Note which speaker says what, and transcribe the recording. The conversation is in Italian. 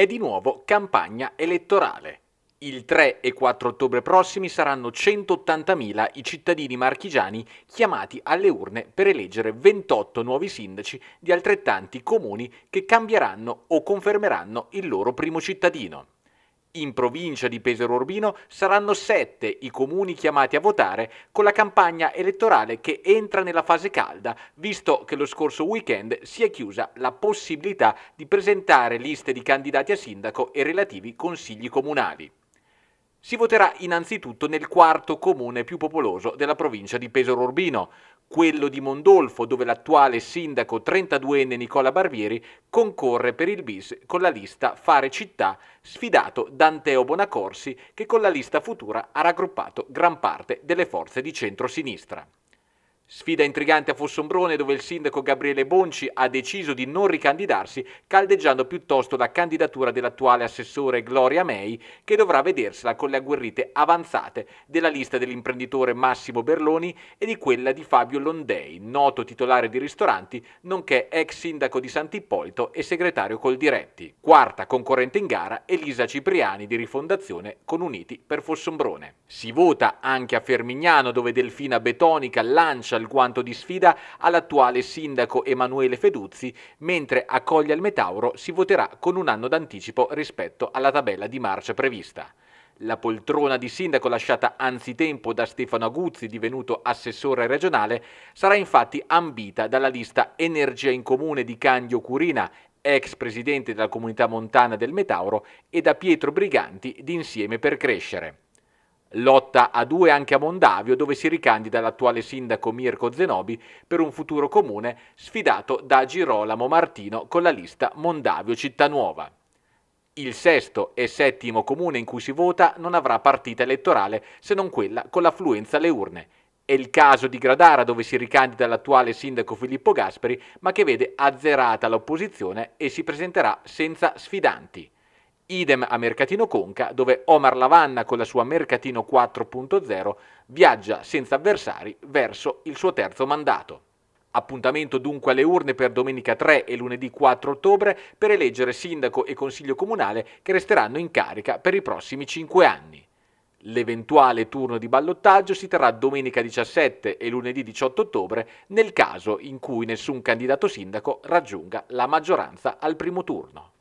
Speaker 1: è di nuovo campagna elettorale. Il 3 e 4 ottobre prossimi saranno 180.000 i cittadini marchigiani chiamati alle urne per eleggere 28 nuovi sindaci di altrettanti comuni che cambieranno o confermeranno il loro primo cittadino. In provincia di Pesaro Urbino saranno sette i comuni chiamati a votare con la campagna elettorale che entra nella fase calda, visto che lo scorso weekend si è chiusa la possibilità di presentare liste di candidati a sindaco e relativi consigli comunali. Si voterà innanzitutto nel quarto comune più popoloso della provincia di Pesaro Urbino, quello di Mondolfo, dove l'attuale sindaco 32enne Nicola Barbieri concorre per il bis con la lista Fare Città, sfidato da Anteo Bonacorsi, che con la lista futura ha raggruppato gran parte delle forze di centrosinistra. Sfida intrigante a Fossombrone dove il sindaco Gabriele Bonci ha deciso di non ricandidarsi caldeggiando piuttosto la candidatura dell'attuale assessore Gloria May che dovrà vedersela con le agguerrite avanzate della lista dell'imprenditore Massimo Berloni e di quella di Fabio Londei, noto titolare di ristoranti, nonché ex sindaco di Sant'Ippolito e segretario Coldiretti. Quarta concorrente in gara Elisa Cipriani di Rifondazione con Uniti per Fossombrone. Si vota anche a Fermignano dove Delfina Betonica lancia guanto di sfida all'attuale sindaco Emanuele Feduzzi, mentre a Coglia al Metauro si voterà con un anno d'anticipo rispetto alla tabella di marcia prevista. La poltrona di sindaco lasciata anzitempo da Stefano Aguzzi, divenuto assessore regionale, sarà infatti ambita dalla lista Energia in Comune di Candio Curina, ex presidente della comunità montana del Metauro, e da Pietro Briganti di Insieme per Crescere. Lotta a due anche a Mondavio, dove si ricandida l'attuale sindaco Mirko Zenobi per un futuro comune sfidato da Girolamo Martino con la lista Mondavio Città Nuova. Il sesto e settimo comune in cui si vota non avrà partita elettorale se non quella con l'affluenza alle urne. È il caso di Gradara dove si ricandida l'attuale sindaco Filippo Gasperi ma che vede azzerata l'opposizione e si presenterà senza sfidanti. Idem a Mercatino Conca, dove Omar Lavanna con la sua Mercatino 4.0 viaggia senza avversari verso il suo terzo mandato. Appuntamento dunque alle urne per domenica 3 e lunedì 4 ottobre per eleggere sindaco e consiglio comunale che resteranno in carica per i prossimi 5 anni. L'eventuale turno di ballottaggio si terrà domenica 17 e lunedì 18 ottobre nel caso in cui nessun candidato sindaco raggiunga la maggioranza al primo turno.